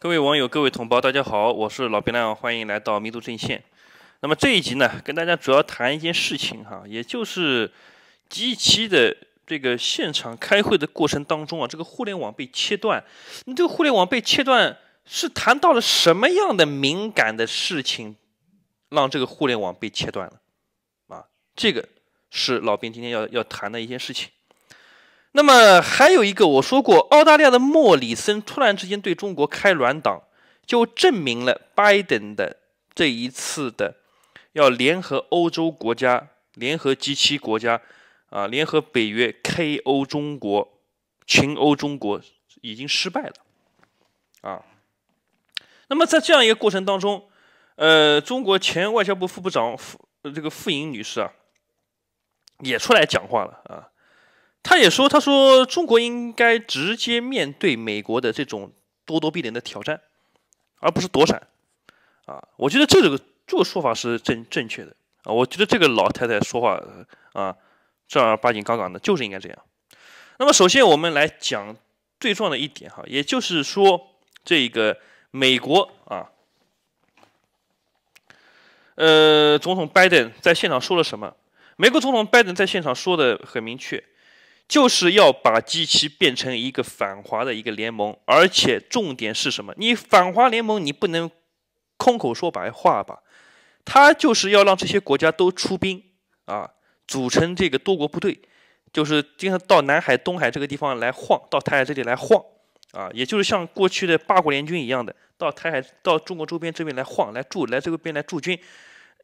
各位网友，各位同胞，大家好，我是老兵亮，欢迎来到迷途阵线。那么这一集呢，跟大家主要谈一件事情哈，也就是集会期的这个现场开会的过程当中啊，这个互联网被切断。你这个互联网被切断，是谈到了什么样的敏感的事情，让这个互联网被切断了？啊，这个是老兵今天要要谈的一件事情。那么还有一个，我说过，澳大利亚的莫里森突然之间对中国开软党，就证明了拜登的这一次的要联合欧洲国家、联合 G7 国家啊、联合北约 KO 中国、群殴中国已经失败了啊。那么在这样一个过程当中，呃，中国前外交部副部长傅这个傅莹女士啊，也出来讲话了啊。他也说：“他说中国应该直接面对美国的这种咄咄逼人的挑战，而不是躲闪啊！我觉得这个这个说法是正正确的啊！我觉得这个老太太说话啊，正儿八经、杠杠的，就是应该这样。那么，首先我们来讲最重要的一点哈，也就是说，这个美国啊，呃，总统拜登在现场说了什么？美国总统拜登在现场说的很明确。”就是要把七七变成一个反华的一个联盟，而且重点是什么？你反华联盟，你不能空口说白话吧？他就是要让这些国家都出兵啊，组成这个多国部队，就是经常到南海、东海这个地方来晃，到台海这里来晃啊，也就是像过去的八国联军一样的，到台海、到中国周边这边来晃、来驻、来这个边来驻军，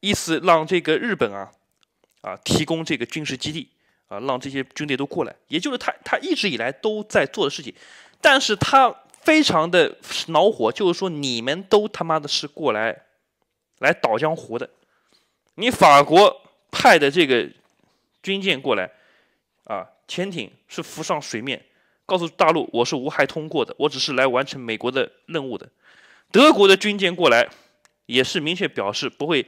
意思让这个日本啊啊提供这个军事基地。啊，让这些军队都过来，也就是他他一直以来都在做的事情，但是他非常的恼火，就是说你们都他妈的是过来来倒江湖的，你法国派的这个军舰过来，啊，潜艇是浮上水面，告诉大陆我是无害通过的，我只是来完成美国的任务的，德国的军舰过来也是明确表示不会。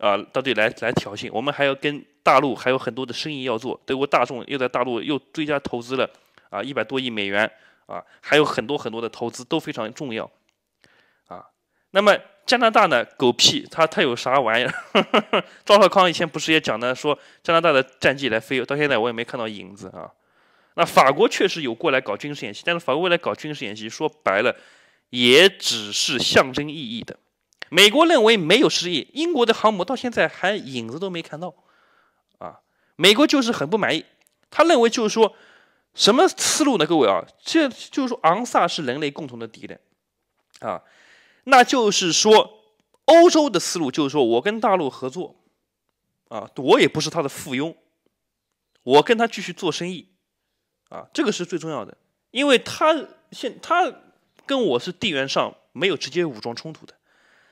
啊，到这里来来挑衅，我们还要跟大陆还有很多的生意要做。德国大众又在大陆又追加投资了啊，一百多亿美元啊，还有很多很多的投资都非常重要啊。那么加拿大呢？狗屁，他他有啥玩意儿？赵少康以前不是也讲的说加拿大的战机来飞，到现在我也没看到影子啊。那法国确实有过来搞军事演习，但是法国未来搞军事演习，说白了，也只是象征意义的。美国认为没有失业，英国的航母到现在还影子都没看到，啊，美国就是很不满意。他认为就是说，什么思路呢？各位啊，这就是说，昂萨是人类共同的敌人，啊，那就是说，欧洲的思路就是说我跟大陆合作，啊，我也不是他的附庸，我跟他继续做生意，啊，这个是最重要的，因为他现他跟我是地缘上没有直接武装冲突的。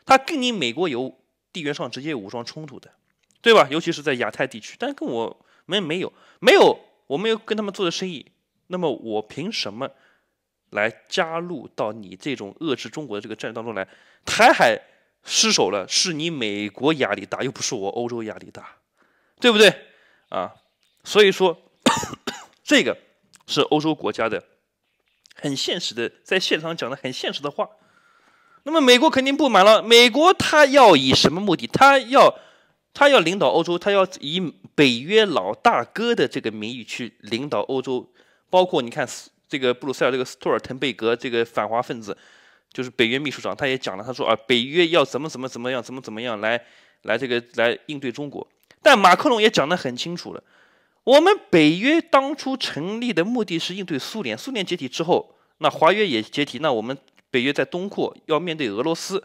他跟你美国有地缘上直接有武装冲突的，对吧？尤其是在亚太地区，但跟我们没有，没有，我没有跟他们做的生意，那么我凭什么来加入到你这种遏制中国的这个战略当中来？台海失守了，是你美国压力大，又不是我欧洲压力大，对不对啊？所以说，这个是欧洲国家的很现实的，在现场讲的很现实的话。那么美国肯定不满了。美国他要以什么目的？他要他要领导欧洲，他要以北约老大哥的这个名义去领导欧洲。包括你看，这个布鲁塞尔这个斯托尔滕贝格这个反华分子，就是北约秘书长，他也讲了，他说啊，北约要怎么怎么怎么样，怎么怎么样来来这个来应对中国。但马克龙也讲得很清楚了，我们北约当初成立的目的是应对苏联，苏联解体之后，那华约也解体，那我们。北约在东扩，要面对俄罗斯。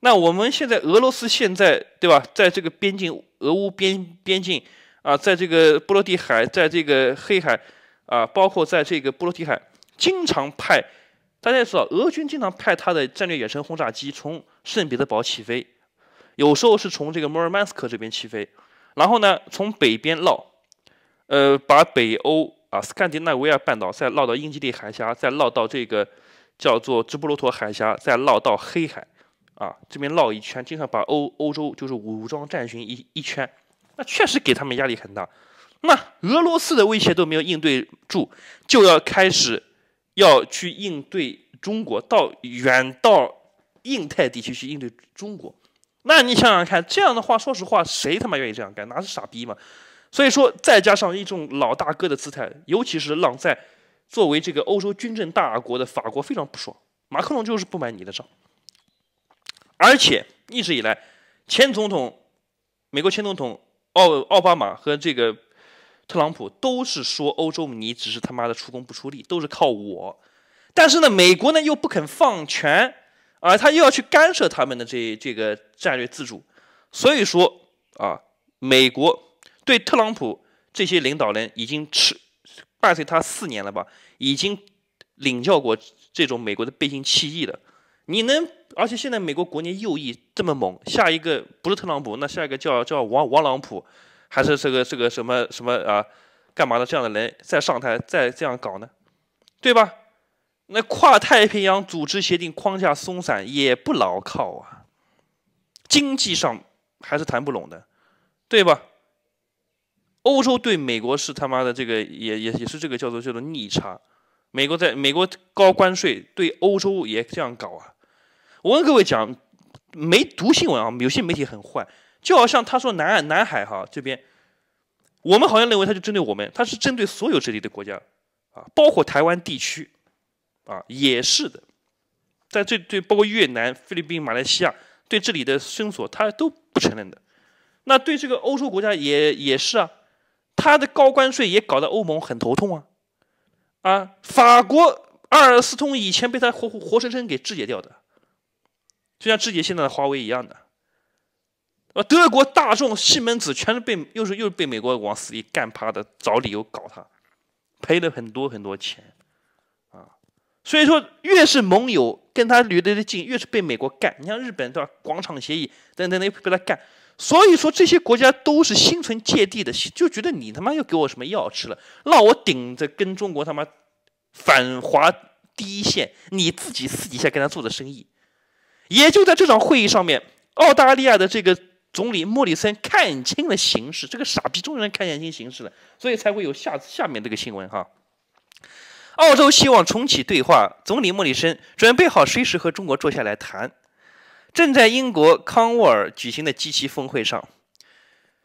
那我们现在俄罗斯现在对吧，在这个边境，俄乌边边境啊，在这个波罗的海，在这个黑海啊，包括在这个波罗的海，经常派，大家也知道，俄军经常派他的战略远程轰炸机从圣彼得堡起飞，有时候是从这个摩尔曼斯克这边起飞，然后呢，从北边绕，呃，把北欧啊，斯堪的纳维亚半岛再绕到英吉利海峡，再绕到这个。叫做直布罗陀海峡，再绕到黑海，啊，这边绕一圈，经常把欧欧洲就是武装战巡一一圈，那确实给他们压力很大。那俄罗斯的威胁都没有应对住，就要开始要去应对中国，到远到印太地区去应对中国。那你想想看，这样的话，说实话，谁他妈愿意这样干？哪是傻逼嘛？所以说，再加上一种老大哥的姿态，尤其是浪在。作为这个欧洲军政大国的法国非常不爽，马克龙就是不买你的账。而且一直以来，前总统美国前总统奥奥巴马和这个特朗普都是说欧洲，你只是他妈的出工不出力，都是靠我。但是呢，美国呢又不肯放权，啊，他又要去干涉他们的这这个战略自主。所以说啊，美国对特朗普这些领导人已经持。伴随他四年了吧，已经领教过这种美国的背信弃义了。你能，而且现在美国国内右翼这么猛，下一个不是特朗普，那下一个叫叫王王朗普，还是这个这个什么什么啊，干嘛的这样的人再上台再这样搞呢，对吧？那跨太平洋组织协定框架松散也不牢靠啊，经济上还是谈不拢的，对吧？欧洲对美国是他妈的这个也也也是这个叫做叫做逆差，美国在美国高关税对欧洲也这样搞啊！我跟各位讲，没读新闻啊，有些媒体很坏，就好像他说南南海哈这边，我们好像认为他就针对我们，他是针对所有这里的国家啊，包括台湾地区啊也是的，在这对包括越南、菲律宾、马来西亚对这里的封锁他都不承认的，那对这个欧洲国家也也是啊。他的高关税也搞得欧盟很头痛啊！啊，法国阿尔斯通以前被他活活活生生给肢解掉的，就像肢解现在的华为一样的。啊，德国大众、西门子全是被又是又被美国往死里干趴的，找理由搞他，赔了很多很多钱。所以说，越是盟友跟他离得越近，越是被美国干。你像日本对吧？广场协议等等等被他干。所以说，这些国家都是心存芥蒂的，就觉得你他妈又给我什么药吃了，让我顶着跟中国他妈反华第一线，你自己私底下跟他做的生意。也就在这场会议上面，澳大利亚的这个总理莫里森看清了形势，这个傻逼终于看见清形势了，所以才会有下下面这个新闻哈。澳洲希望重启对话，总理莫里森准备好随时和中国坐下来谈。正在英国康沃尔举行的 G7 峰会上，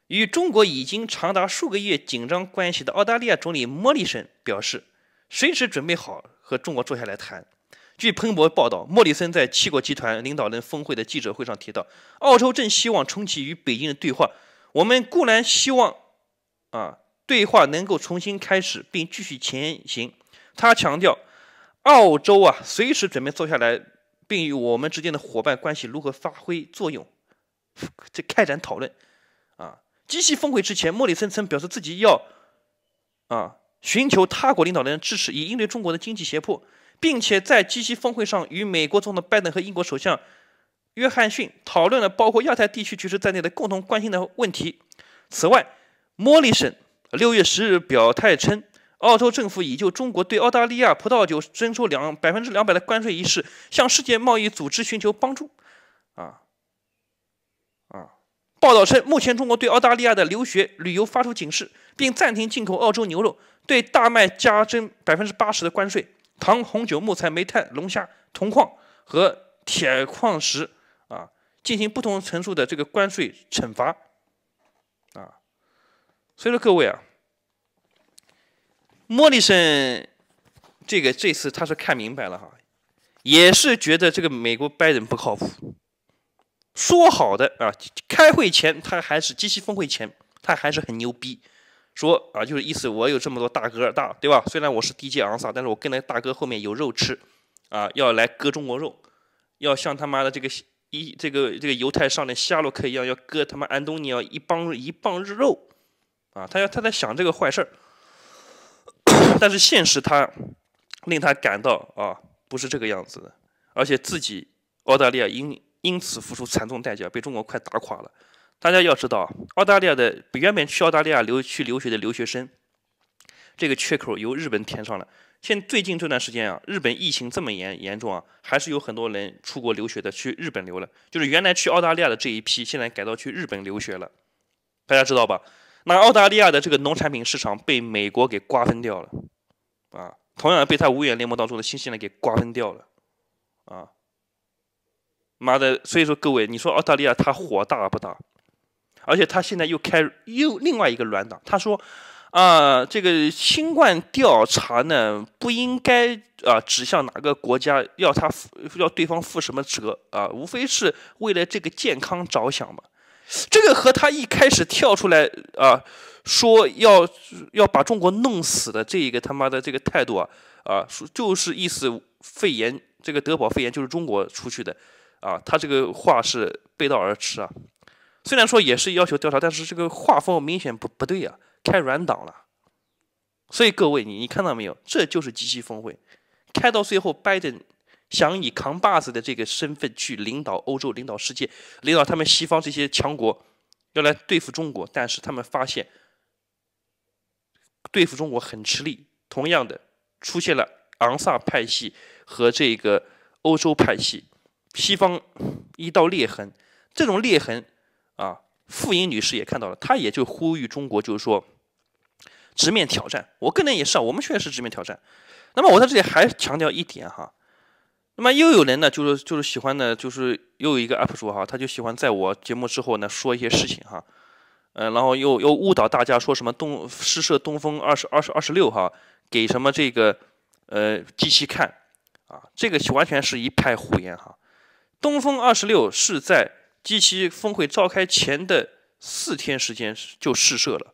与中国已经长达数个月紧张关系的澳大利亚总理莫里森表示，随时准备好和中国坐下来谈。据彭博报道，莫里森在七国集团领导人峰会的记者会上提到，澳洲正希望重启与北京的对话。我们固然希望啊，对话能够重新开始并继续前行。他强调，澳洲啊随时准备坐下来，并与我们之间的伙伴关系如何发挥作用，这开展讨论。啊，机器峰会之前，莫里森曾表示自己要，啊寻求他国领导人支持以应对中国的经济胁迫，并且在机器峰会上与美国总统拜登和英国首相约翰逊讨论了包括亚太地区局势在内的共同关心的问题。此外，莫里森六月十日表态称。澳洲政府已就中国对澳大利亚葡萄酒征收两百分之两百的关税一事，向世界贸易组织寻求帮助。啊啊！报道称，目前中国对澳大利亚的留学、旅游发出警示，并暂停进口澳洲牛肉，对大麦加征百分之八十的关税，糖、红酒、木材、煤炭、龙虾、铜矿和铁矿石啊，进行不同层数的这个关税惩罚。啊，所以说各位啊。莫里森，这个这次他是看明白了哈，也是觉得这个美国白人不靠谱。说好的啊，开会前他还是机器峰会前，他还是很牛逼，说啊就是意思我有这么多大哥大，对吧？虽然我是低阶昂撒，但是我跟那大哥后面有肉吃，啊，要来割中国肉，要像他妈的这个一这个这个犹太少年夏洛克一样，要割他妈安东尼奥一帮一棒日肉，啊，他要他在想这个坏事儿。但是现实，他令他感到啊，不是这个样子的，而且自己澳大利亚因因此付出惨重代价，被中国快打垮了。大家要知道，澳大利亚的原本去澳大利亚留去留学的留学生，这个缺口由日本填上了。现最近这段时间啊，日本疫情这么严严重啊，还是有很多人出国留学的去日本留了，就是原来去澳大利亚的这一批，现在改到去日本留学了。大家知道吧？那澳大利亚的这个农产品市场被美国给瓜分掉了，啊，同样被他五眼联盟当中的新西兰给瓜分掉了，啊，妈的！所以说各位，你说澳大利亚他火大不大？而且他现在又开又另外一个软档，他说啊，这个新冠调查呢不应该啊指向哪个国家要他要对方负什么责啊，无非是为了这个健康着想嘛。这个和他一开始跳出来啊，说要要把中国弄死的这一个他妈的这个态度啊啊，说就是意思肺炎这个德保肺炎就是中国出去的啊，他这个话是背道而驰啊。虽然说也是要求调查，但是这个画风明显不不对啊，开软档了。所以各位你你看到没有，这就是极其峰会开到最后，拜登。想以扛把子的这个身份去领导欧洲、领导世界、领导他们西方这些强国，要来对付中国，但是他们发现对付中国很吃力。同样的，出现了昂萨派系和这个欧洲派系，西方一道裂痕。这种裂痕啊，傅莹女士也看到了，她也就呼吁中国，就是说直面挑战。我个人也是啊，我们确实直面挑战。那么我在这里还强调一点哈。那么又有人呢，就是就是喜欢呢，就是又有一个 UP 主哈，他就喜欢在我节目之后呢说一些事情哈，嗯，然后又又误导大家说什么东试射东风二十二十二十六哈，给什么这个呃机器看啊，这个完全是一派胡言哈。东风二十六是在 G7 峰会召开前的四天时间就试射了，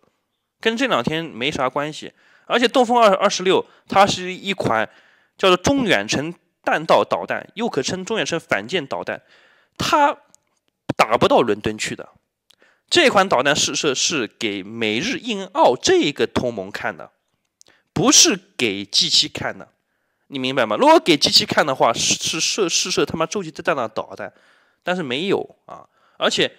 跟这两天没啥关系。而且东风二二十六它是一款叫做中远程。弹道导弹又可称中远程反舰导弹，它打不到伦敦去的。这款导弹试射是给美日印澳这一个同盟看的，不是给 G7 看的，你明白吗？如果给 G7 看的话，是是试射他妈洲际弹道导弹，但是没有啊。而且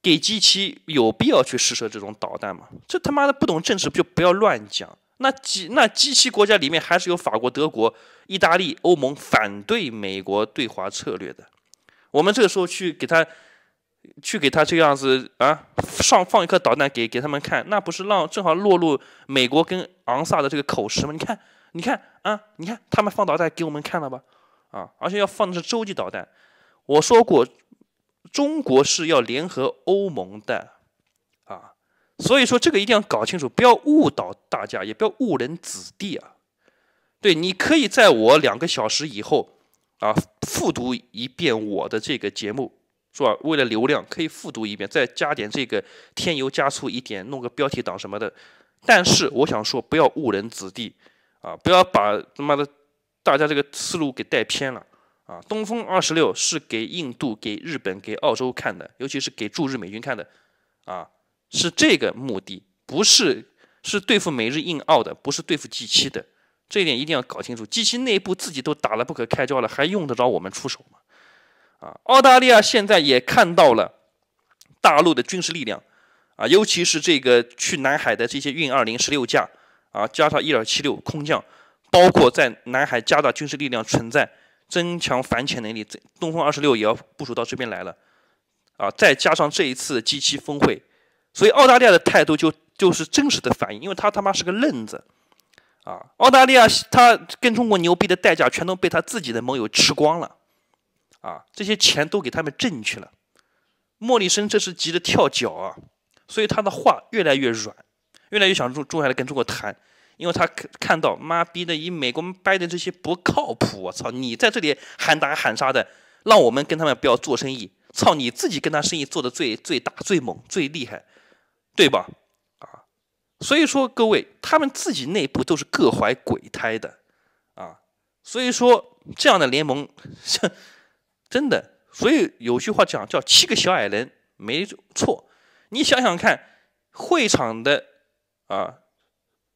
给 G7 有必要去试射这种导弹吗？这他妈的不懂政治就不要乱讲。那几那极其国家里面还是有法国、德国、意大利、欧盟反对美国对华策略的。我们这个时候去给他，去给他这样子啊，上放一颗导弹给给他们看，那不是让正好落入美国跟昂萨的这个口实吗？你看，你看啊，你看他们放导弹给我们看了吧？啊，而且要放的是洲际导弹。我说过，中国是要联合欧盟的。所以说这个一定要搞清楚，不要误导大家，也不要误人子弟啊！对，你可以在我两个小时以后啊复读一遍我的这个节目，是吧？为了流量可以复读一遍，再加点这个添油加醋一点，弄个标题党什么的。但是我想说，不要误人子弟啊！不要把他妈的大家这个思路给带偏了啊！东风二十六是给印度、给日本、给澳洲看的，尤其是给驻日美军看的啊！是这个目的，不是是对付美日印澳的，不是对付 G 七的，这一点一定要搞清楚。G 七内部自己都打了不可开交了，还用得着我们出手吗？啊，澳大利亚现在也看到了大陆的军事力量，啊，尤其是这个去南海的这些运二零十六架，啊，加上一点七六空降，包括在南海加大军事力量存在，增强反潜能力，东风二十六也要部署到这边来了，啊，再加上这一次 G 七峰会。所以澳大利亚的态度就就是真实的反应，因为他他妈是个愣子，啊，澳大利亚他跟中国牛逼的代价全都被他自己的盟友吃光了，啊，这些钱都给他们挣去了。莫里森这是急得跳脚啊，所以他的话越来越软，越来越想坐坐下来跟中国谈，因为他看看到妈逼的以美国掰的这些不靠谱，我操，你在这里喊打喊杀的，让我们跟他们不要做生意，操，你自己跟他生意做的最最大最猛最厉害。对吧？啊，所以说各位，他们自己内部都是各怀鬼胎的，啊，所以说这样的联盟，真真的，所以有句话讲叫“七个小矮人”，没错。你想想看，会场的啊，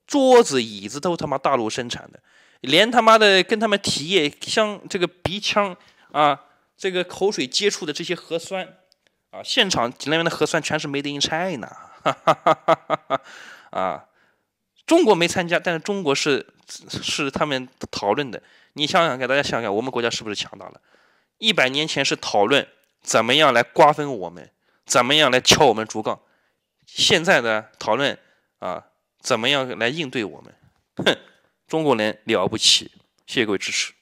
桌子椅子都他妈大陆生产的，连他妈的跟他们体液相这个鼻腔啊，这个口水接触的这些核酸。啊，现场检验的核酸全是 Made in China，哈哈哈哈哈啊，中国没参加，但是中国是是他们讨论的。你想想，给大家想想，我们国家是不是强大了？一百年前是讨论怎么样来瓜分我们，怎么样来敲我们竹杠，现在的讨论啊，怎么样来应对我们？哼，中国人了不起，谢谢各位支持。